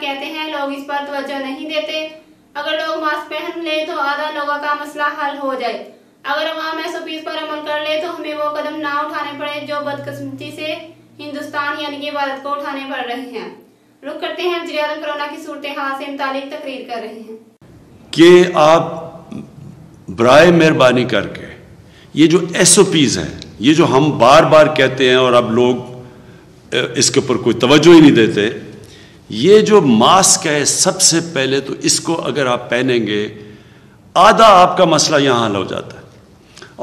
کہتے ہیں لوگ اس پر توجہ نہیں دیتے اگر لوگ ماسک پہن لیں تو آدھا لوگوں کا مسئلہ حل ہو جائے اگر عوام ایس او پیز پر عمل کر لے تو ہمیں وہ قدم نہ اٹھانے پڑے جو بدقسمتی سے ہندوستان یعنی یہ بھارت کو اٹھانے پڑ رہے ہیں رک کرتے ہیں جریاد کرونا کی صورتحال سے متعلق تقریر کر رہے ہیں کہ آپ برائے مہربانی کر کے یہ جو ایس او پیز ہیں یہ جو ہم بار بار کہتے ہیں اور اب لوگ اس کے اوپر کوئی توجہ ہی نہیں دیتے یہ جو ماسک ہے سب سے پہلے تو اس کو اگر آپ پہنیں گے آدھا آپ کا مسئلہ یہاں حل ہو جاتا ہے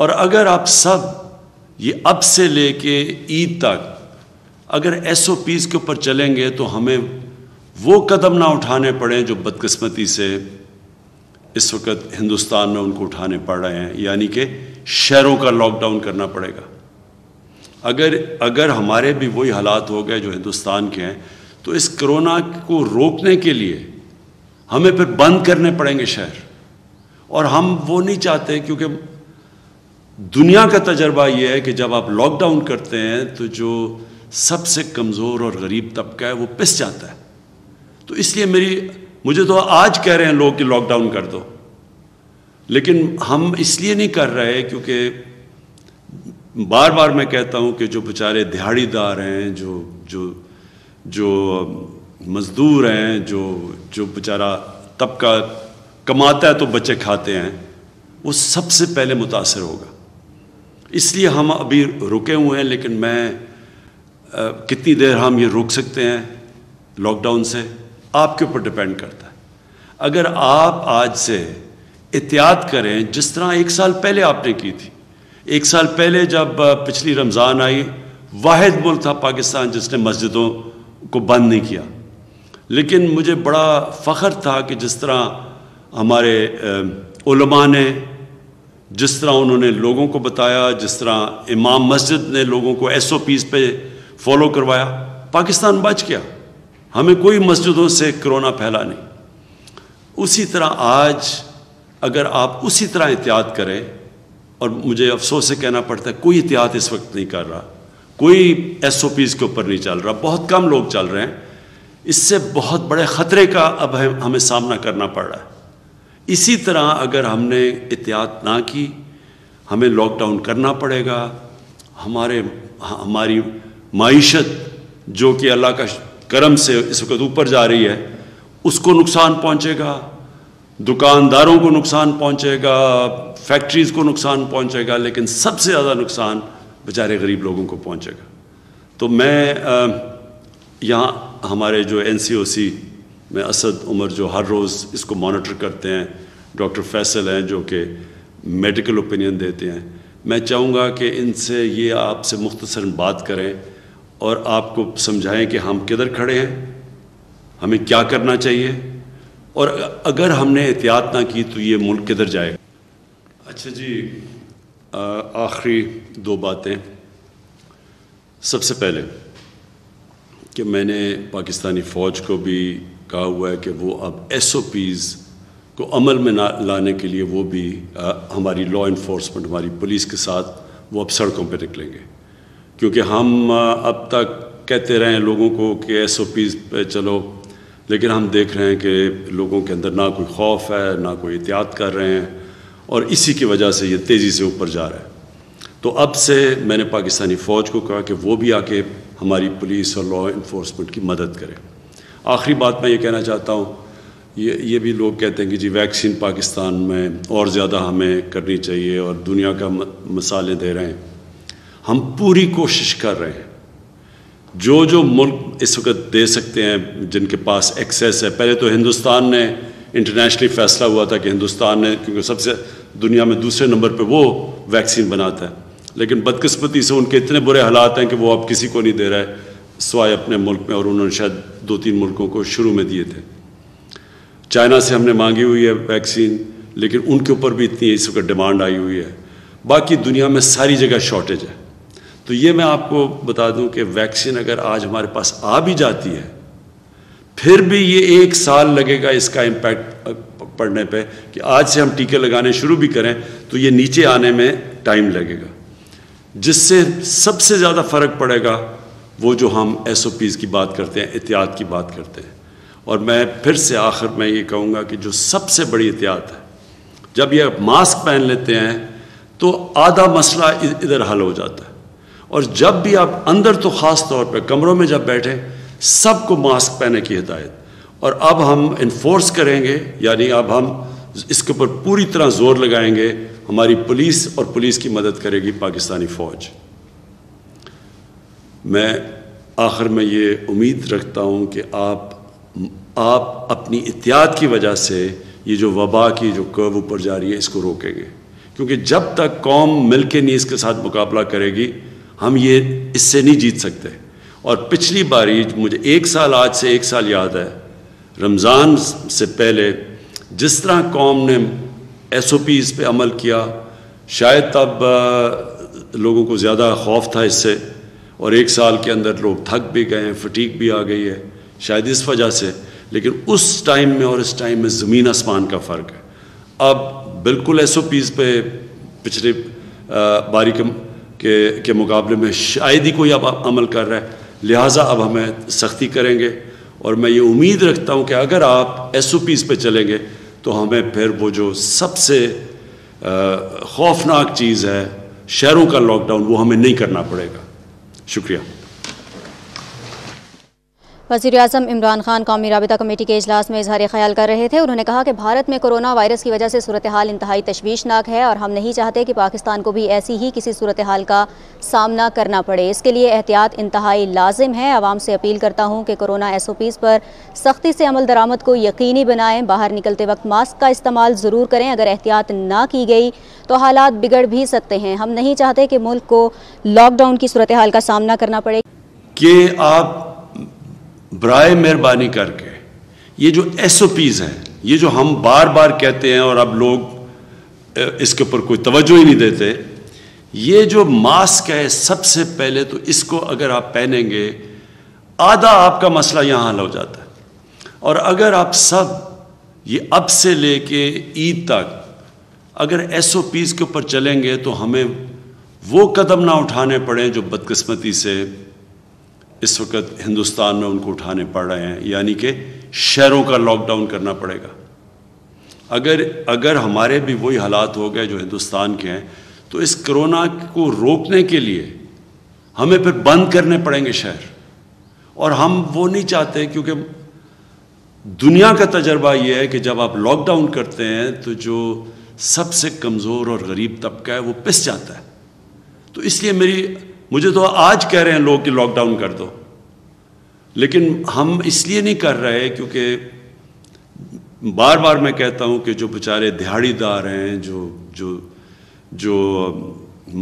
اور اگر آپ سب یہ اب سے لے کے عید تک اگر ایس او پیز کے اوپر چلیں گے تو ہمیں وہ قدم نہ اٹھانے پڑیں جو بدقسمتی سے اس وقت ہندوستان میں ان کو اٹھانے پڑ رہے ہیں یعنی کہ شہروں کا لاک ڈاؤن کرنا پڑے گا اگر اگر ہمارے بھی وہی حالات ہو گئے جو ہندوستان کے ہیں تو اس کرونا کو روکنے کے لیے ہمیں پھر بند کرنے پڑیں گے شہر اور ہم وہ نہیں چاہتے کیونکہ دنیا کا تجربہ یہ ہے کہ جب آپ لاک ڈاؤن کرتے ہیں تو جو سب سے کمزور اور غریب طبقہ ہے وہ پس جاتا ہے تو اس لیے میری مجھے تو آج کہہ رہے ہیں لوگ کہ لاک ڈاؤن کر دو لیکن ہم اس لیے نہیں کر رہے کیونکہ بار بار میں کہتا ہوں کہ جو بیچارے دہاڑی دار ہیں جو جو جو مزدور ہیں جو جو بیچارہ طبقہ کماتا ہے تو بچے کھاتے ہیں وہ سب سے پہلے متاثر ہوگا اس لیے ہم ابھی رکے ہوئے ہیں لیکن میں کتنی دیر ہم یہ رک سکتے ہیں لاک ڈاؤن سے آپ کے اوپر ڈپینڈ کرتا ہے اگر آپ آج سے احتیاط کریں جس طرح ایک سال پہلے آپ نے کی تھی ایک سال پہلے جب پچھلی رمضان آئی واحد ملک تھا پاکستان جس نے مسجدوں کو بند نہیں کیا لیکن مجھے بڑا فخر تھا کہ جس طرح ہمارے علماء نے جس طرح انہوں نے لوگوں کو بتایا جس طرح امام مسجد نے لوگوں کو ایس او پیز پہ فالو کروایا پاکستان بچ گیا ہمیں کوئی مسجدوں سے کرونا پھیلا نہیں اسی طرح آج اگر آپ اسی طرح احتیاط کریں اور مجھے افسوس سے کہنا پڑتا ہے کوئی احتیاط اس وقت نہیں کر رہا کوئی ایس او پیز کے اوپر نہیں چل رہا بہت کم لوگ چل رہے ہیں اس سے بہت بڑے خطرے کا اب ہمیں سامنا کرنا پڑ رہا ہے اسی طرح اگر ہم نے احتیاط نہ کی ہمیں لاک ڈاؤن کرنا پڑے گا ہمارے ہماری معیشت جو کہ اللہ کا کرم سے اس وقت اوپر جا رہی ہے اس کو نقصان پہنچے گا دکانداروں کو نقصان پہنچے گا فیکٹریز کو نقصان پہنچے گا لیکن سب سے زیادہ نقصان بیچارے غریب لوگوں کو پہنچے گا تو میں یہاں ہمارے جو این سی او سی میں اسد عمر جو ہر روز اس کو مانیٹر کرتے ہیں ڈاکٹر فیصل ہیں جو کہ میڈیکل اوپینین دیتے ہیں میں چاہوں گا کہ ان سے یہ آپ سے مختصر بات کریں اور آپ کو سمجھائیں کہ ہم کدھر کھڑے ہیں ہمیں کیا کرنا چاہیے اور اگر ہم نے احتیاط نہ کی تو یہ ملک کدھر جائے گا اچھا جی آخری دو باتیں سب سے پہلے کہ میں نے پاکستانی فوج کو بھی کہا ہوا ہے کہ وہ اب ایس او پیز کو عمل میں لانے کے لیے وہ بھی ہماری لا انفورسمنٹ ہماری پولیس کے ساتھ وہ اب سڑکوں پہ نکلیں گے کیونکہ ہم اب تک کہتے رہے ہیں لوگوں کو کہ ایس او پیز پہ چلو لیکن ہم دیکھ رہے ہیں کہ لوگوں کے اندر نہ کوئی خوف ہے نہ کوئی احتیاط کر رہے ہیں اور اسی کی وجہ سے یہ تیزی سے اوپر جا رہا ہے تو اب سے میں نے پاکستانی فوج کو کہا کہ وہ بھی آ کے ہماری پولیس اور لا انفورسمنٹ کی مدد کرے آخری بات میں یہ کہنا چاہتا ہوں یہ یہ بھی لوگ کہتے ہیں کہ جی ویکسین پاکستان میں اور زیادہ ہمیں کرنی چاہیے اور دنیا کا مسالے دے رہے ہیں ہم پوری کوشش کر رہے ہیں جو جو ملک اس وقت دے سکتے ہیں جن کے پاس ایکسیس ہے پہلے تو ہندوستان نے انٹرنیشنلی فیصلہ ہوا تھا کہ ہندوستان نے کیونکہ سب سے دنیا میں دوسرے نمبر پہ وہ ویکسین بناتا ہے لیکن بدقسمتی سے ان کے اتنے برے حالات ہیں کہ وہ اب کسی کو نہیں دے رہا ہے سوائے اپنے ملک میں اور انہوں نے شاید دو تین ملکوں کو شروع میں دیے تھے چائنا سے ہم نے مانگی ہوئی ہے ویکسین لیکن ان کے اوپر بھی اتنی اس وقت ڈیمانڈ آئی ہوئی ہے باقی دنیا میں ساری جگہ شارٹیج ہے تو یہ میں آپ کو بتا دوں کہ ویکسین اگر آج ہمارے پاس آ بھی جاتی ہے پھر بھی یہ ایک سال لگے گا اس کا امپیکٹ پڑھنے پہ کہ آج سے ہم ٹیکے لگانے شروع بھی کریں تو یہ نیچے آنے میں ٹائم لگے گا جس سے سب سے زیادہ فرق پڑے گا وہ جو ہم ایس او پیز کی بات کرتے ہیں احتیاط کی بات کرتے ہیں اور میں پھر سے آخر میں یہ کہوں گا کہ جو سب سے بڑی احتیاط ہے جب یہ ماسک پہن لیتے ہیں تو آدھا مسئلہ ادھر حل ہو جاتا ہے اور جب بھی آپ اندر تو خاص طور پہ کمروں میں جب بیٹھیں سب کو ماسک پہنے کی ہدایت اور اب ہم انفورس کریں گے یعنی اب ہم اس کے اوپر پوری طرح زور لگائیں گے ہماری پولیس اور پولیس کی مدد کرے گی پاکستانی فوج میں آخر میں یہ امید رکھتا ہوں کہ آپ آپ اپنی اتیاد کی وجہ سے یہ جو وبا کی جو کرو اوپر جا رہی ہے اس کو روکیں گے کیونکہ جب تک قوم مل کے نہیں اس کے ساتھ مقابلہ کرے گی ہم یہ اس سے نہیں جیت سکتے اور پچھلی باری مجھے ایک سال آج سے ایک سال یاد ہے رمضان سے پہلے جس طرح قوم نے ایس او پیز پہ عمل کیا شاید تب لوگوں کو زیادہ خوف تھا اس سے اور ایک سال کے اندر لوگ تھک بھی گئے ہیں فٹیک بھی آ گئی ہے شاید اس وجہ سے لیکن اس ٹائم میں اور اس ٹائم میں زمین آسمان کا فرق ہے اب بالکل ایس او پیز پہ پچھلے باری کے مقابلے میں شاید ہی کوئی اب عمل کر رہا ہے لہٰذا اب ہمیں سختی کریں گے اور میں یہ امید رکھتا ہوں کہ اگر آپ ایس او پیز پہ چلیں گے تو ہمیں پھر وہ جو سب سے خوفناک چیز ہے شہروں کا لاک ڈاؤن وہ ہمیں نہیں کرنا پڑے گا شکریہ وزیر اعظم عمران خان قومی رابطہ کمیٹی کے اجلاس میں اظہار خیال کر رہے تھے انہوں نے کہا کہ بھارت میں کرونا وائرس کی وجہ سے صورتحال انتہائی تشویشناک ہے اور ہم نہیں چاہتے کہ پاکستان کو بھی ایسی ہی کسی صورتحال کا سامنا کرنا پڑے اس کے لیے احتیاط انتہائی لازم ہے عوام سے اپیل کرتا ہوں کہ کورونا ایس او پیز پر سختی سے عمل درآمد کو یقینی بنائیں باہر نکلتے وقت ماسک کا استعمال ضرور کریں اگر احتیاط نہ کی گئی تو حالات بگڑ بھی سکتے ہیں ہم نہیں چاہتے کہ ملک کو لاک ڈاؤن کی صورتحال کا سامنا کرنا پڑے کہ آپ برائے مہربانی کر کے یہ جو ایس او پیز ہیں یہ جو ہم بار بار کہتے ہیں اور اب لوگ اس کے اوپر کوئی توجہ ہی نہیں دیتے یہ جو ماسک ہے سب سے پہلے تو اس کو اگر آپ پہنیں گے آدھا آپ کا مسئلہ یہاں حل ہو جاتا ہے اور اگر آپ سب یہ اب سے لے کے عید تک اگر ایس او پیز کے اوپر چلیں گے تو ہمیں وہ قدم نہ اٹھانے پڑیں جو بدقسمتی سے اس وقت ہندوستان میں ان کو اٹھانے پڑ رہے ہیں یعنی کہ شہروں کا لاک ڈاؤن کرنا پڑے گا اگر اگر ہمارے بھی وہی حالات ہو گئے جو ہندوستان کے ہیں تو اس کرونا کو روکنے کے لیے ہمیں پھر بند کرنے پڑیں گے شہر اور ہم وہ نہیں چاہتے کیونکہ دنیا کا تجربہ یہ ہے کہ جب آپ لاک ڈاؤن کرتے ہیں تو جو سب سے کمزور اور غریب طبقہ ہے وہ پس جاتا ہے تو اس لیے میری مجھے تو آج کہہ رہے ہیں لوگ کہ لاک ڈاؤن کر دو لیکن ہم اس لیے نہیں کر رہے کیونکہ بار بار میں کہتا ہوں کہ جو بیچارے دہاڑی دار ہیں جو جو جو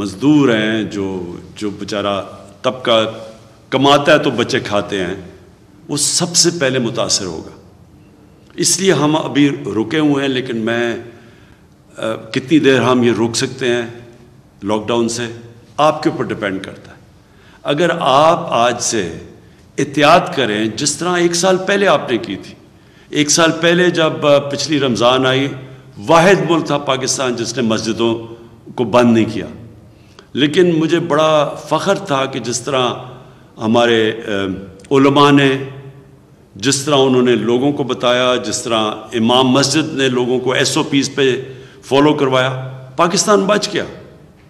مزدور ہیں جو جو بیچارہ طبقہ کماتا ہے تو بچے کھاتے ہیں وہ سب سے پہلے متاثر ہوگا اس لیے ہم ابھی رکے ہوئے ہیں لیکن میں کتنی دیر ہم یہ روک سکتے ہیں لاک ڈاؤن سے آپ کے اوپر ڈپینڈ کرتا ہے اگر آپ آج سے احتیاط کریں جس طرح ایک سال پہلے آپ نے کی تھی ایک سال پہلے جب پچھلی رمضان آئی واحد ملک تھا پاکستان جس نے مسجدوں کو بند نہیں کیا لیکن مجھے بڑا فخر تھا کہ جس طرح ہمارے علماء نے جس طرح انہوں نے لوگوں کو بتایا جس طرح امام مسجد نے لوگوں کو ایس او پیز پہ فالو کروایا پاکستان بچ کیا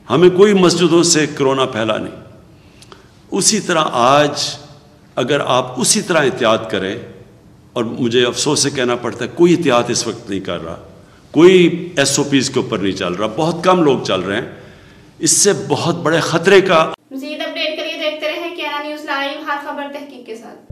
ہمیں کوئی مسجدوں سے کرونا پھیلا نہیں اسی طرح آج اگر آپ اسی طرح احتیاط کریں اور مجھے افسوس سے کہنا پڑتا ہے کوئی احتیاط اس وقت نہیں کر رہا کوئی ایس او پیز کے اوپر نہیں چل رہا بہت کم لوگ چل رہے ہیں اس سے بہت بڑے خطرے کا مزید کے کے لیے دیکھتے نیوز لائیو خبر تحقیق ساتھ